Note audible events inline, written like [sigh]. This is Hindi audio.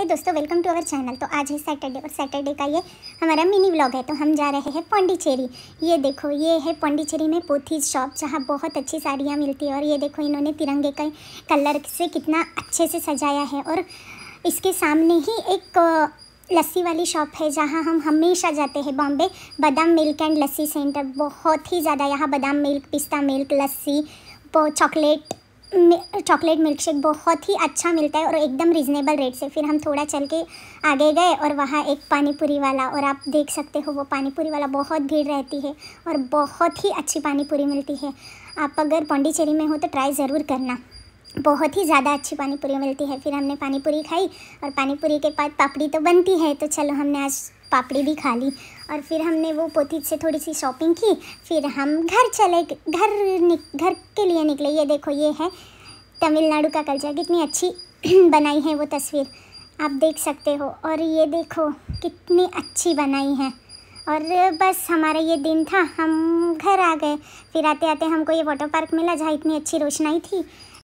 हे दोस्तों वेलकम टू अवर चैनल तो आज है सैटरडे और सैटरडे का ये हमारा मिनी व्लॉग है तो हम जा रहे हैं पौंडीचेरी ये देखो ये है पौंडीचेरी में पोथीज शॉप जहाँ बहुत अच्छी साड़ियाँ मिलती है और ये देखो इन्होंने तिरंगे का कलर से कितना अच्छे से सजाया है और इसके सामने ही एक लस्सी वाली शॉप है जहाँ हम हमेशा जाते हैं बॉम्बे बादाम मिल्क एंड लस्सी सेंटर बहुत ही ज़्यादा यहाँ बादाम मिल्क पिस्ता milk lassi chocolate chocolate milk shake बहुत ही अच्छा मिलता है और एकदम रिजनेबल रेट से फिर हम थोड़ा चल के आगे गए और वहाँ एक पानी पूरी वाला और आप देख सकते हो वो पानी पूरी वाला बहुत भीड़ रहती है और बहुत ही अच्छी पानी पूरी मिलती है आप अगर पौंडीचेरी में हो तो ट्राई ज़रूर करना बहुत ही ज़्यादा अच्छी पानी पूरी मिलती है फिर हमने पानी पूरी खाई और पानी पूरी के बाद पापड़ी तो बनती है तो चलो हमने आज पापड़ी भी खा ली और फिर हमने वो पोथी से थोड़ी सी शॉपिंग की फिर हम घर चले घर घर के लिए निकले ये देखो ये है तमिलनाडु का कल्चर कितनी अच्छी [clears throat] बनाई है वो तस्वीर आप देख सकते हो और ये देखो कितनी अच्छी बनाई है और बस हमारा ये दिन था हम घर आ गए फिर आते आते हमको ये वाटर पार्क मिला जहाँ इतनी अच्छी रोशनाई थी